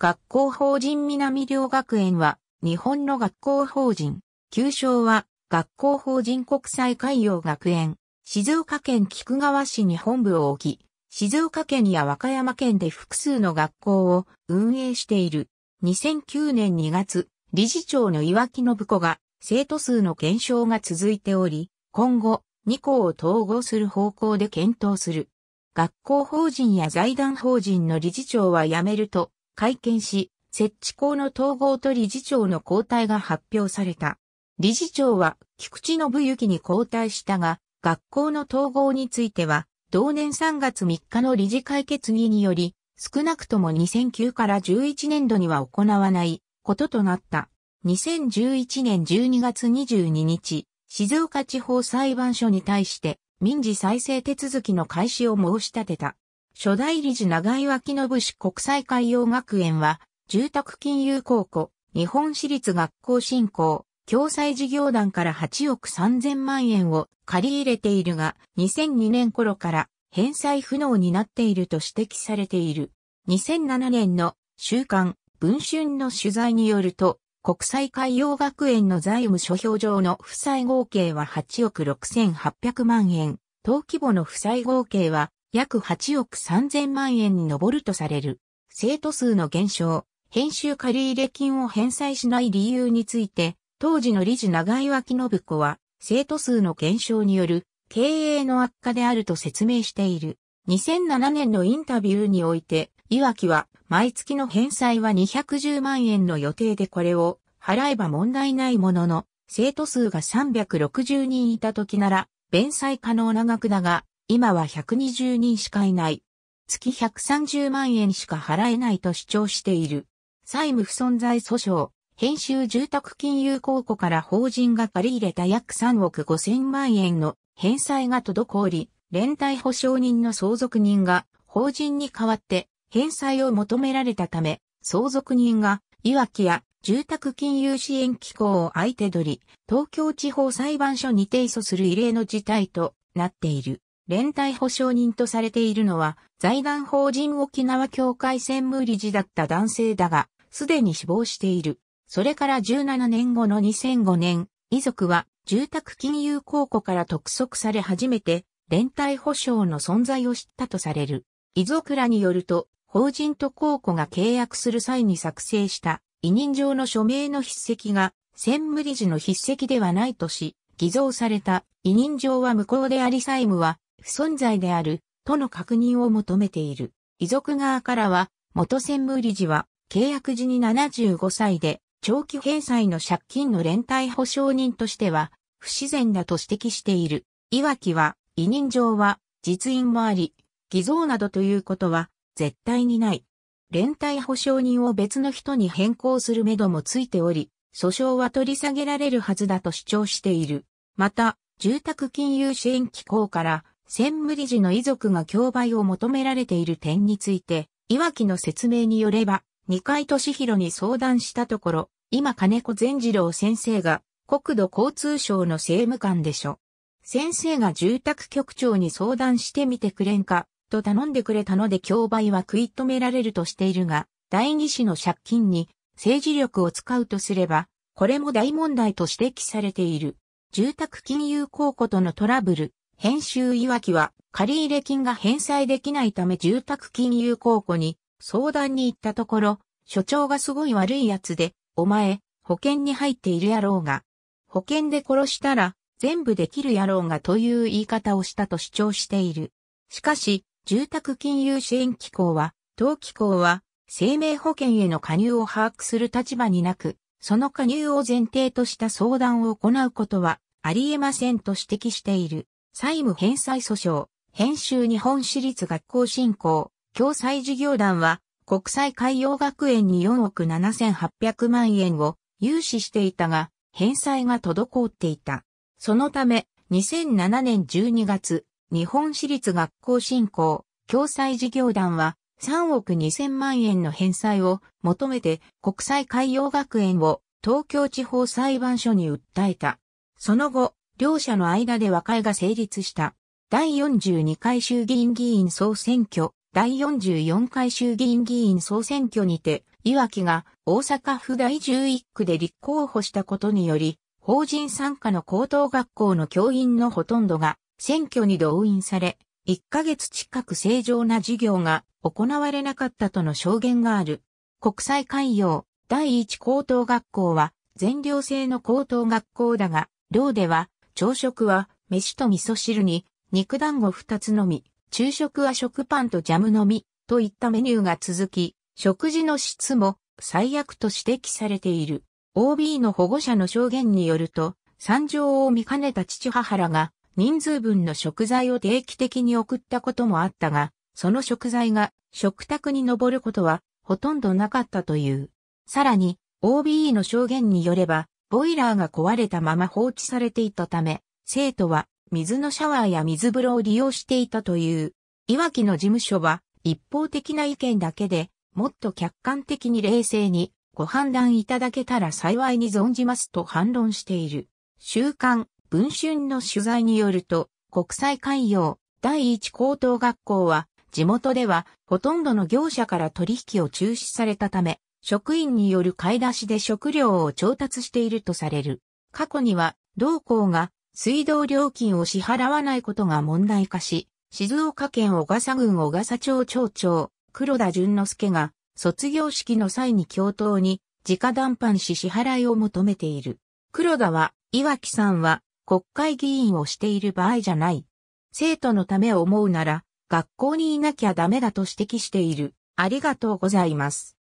学校法人南両学園は、日本の学校法人、旧称は、学校法人国際海洋学園、静岡県菊川市に本部を置き、静岡県や和歌山県で複数の学校を運営している。2009年2月、理事長の岩木信子が生徒数の減少が続いており、今後2校を統合する方向で検討する。学校法人や財団法人の理事長は辞めると、会見し、設置校の統合と理事長の交代が発表された。理事長は菊池信之に交代したが、学校の統合については、同年3月3日の理事会決議により、少なくとも2009から11年度には行わないこととなった。2011年12月22日、静岡地方裁判所に対して民事再生手続きの開始を申し立てた。初代理事長井脇信氏国際海洋学園は、住宅金融高校、日本私立学校振興、共済事業団から8億3000万円を借り入れているが、2002年頃から返済不能になっていると指摘されている。2007年の週刊文春の取材によると、国際海洋学園の財務諸表上の負債合計は8億6800万円、当規模の負債合計は約8億3000万円に上るとされる。生徒数の減少、編集借入金を返済しない理由について、当時の理事長岩木信子は、生徒数の減少による経営の悪化であると説明している。2007年のインタビューにおいて、岩木は毎月の返済は210万円の予定でこれを払えば問題ないものの、生徒数が360人いた時なら、弁済可能な額だが、今は120人しかいない。月130万円しか払えないと主張している。債務不存在訴訟、編集住宅金融公庫から法人が借り入れた約3億5千万円の返済が滞り、連帯保証人の相続人が法人に代わって返済を求められたため、相続人が、いわきや住宅金融支援機構を相手取り、東京地方裁判所に提訴する異例の事態となっている。連帯保証人とされているのは、財団法人沖縄協会専務理事だった男性だが、すでに死亡している。それから17年後の2005年、遺族は住宅金融公庫から督促され初めて、連帯保証の存在を知ったとされる。遺族らによると、法人と公庫が契約する際に作成した委任状の署名の筆跡が専務理事の筆跡ではないとし、偽造された委任状は無効であり債務は不存在である、との確認を求めている。遺族側からは、元専務理事は、契約時に75歳で、長期返済の借金の連帯保証人としては、不自然だと指摘している。いわきは、委任状は、実印もあり、偽造などということは、絶対にない。連帯保証人を別の人に変更するめどもついており、訴訟は取り下げられるはずだと主張している。また、住宅金融支援機構から専務理事の遺族が競売を求められている点について、岩木の説明によれば、二階俊弘に相談したところ、今金子善次郎先生が国土交通省の政務官でしょ。先生が住宅局長に相談してみてくれんか、と頼んでくれたので競売は食い止められるとしているが、第二子の借金に政治力を使うとすれば、これも大問題と指摘されている。住宅金融公庫とのトラブル、編集いわきは借入金が返済できないため住宅金融公庫に相談に行ったところ、所長がすごい悪いやつで、お前、保険に入っているやろうが、保険で殺したら全部できるやろうがという言い方をしたと主張している。しかし、住宅金融支援機構は、当機構は生命保険への加入を把握する立場になく、その加入を前提とした相談を行うことはありえませんと指摘している。債務返済訴訟、編集日本私立学校振興、共済事業団は、国際海洋学園に4億7800万円を融資していたが、返済が滞っていた。そのため、2007年12月、日本私立学校振興、共済事業団は、3億2000万円の返済を求めて国際海洋学園を東京地方裁判所に訴えた。その後、両者の間で和解が成立した。第42回衆議院議員総選挙、第44回衆議院議員総選挙にて、岩木が大阪府第11区で立候補したことにより、法人参加の高等学校の教員のほとんどが選挙に動員され、1ヶ月近く正常な授業が行われなかったとの証言がある。国際海洋第一高等学校は全寮制の高等学校だが、寮では朝食は飯と味噌汁に肉団子2つのみ、昼食は食パンとジャムのみといったメニューが続き、食事の質も最悪と指摘されている。OB の保護者の証言によると、惨状を見かねた父母原が人数分の食材を定期的に送ったこともあったが、その食材が食卓に上ることはほとんどなかったという。さらに、OBE の証言によれば、ボイラーが壊れたまま放置されていたため、生徒は水のシャワーや水風呂を利用していたという。いわきの事務所は一方的な意見だけでもっと客観的に冷静にご判断いただけたら幸いに存じますと反論している。週刊文春の取材によると、国際海洋第一高等学校は地元ではほとんどの業者から取引を中止されたため、職員による買い出しで食料を調達しているとされる。過去には、同校が水道料金を支払わないことが問題化し、静岡県小笠郡小笠町町長、黒田淳之介が、卒業式の際に教頭に、直談判し支払いを求めている。黒田は、岩木さんは、国会議員をしている場合じゃない。生徒のため思うなら、学校にいなきゃダメだと指摘している。ありがとうございます。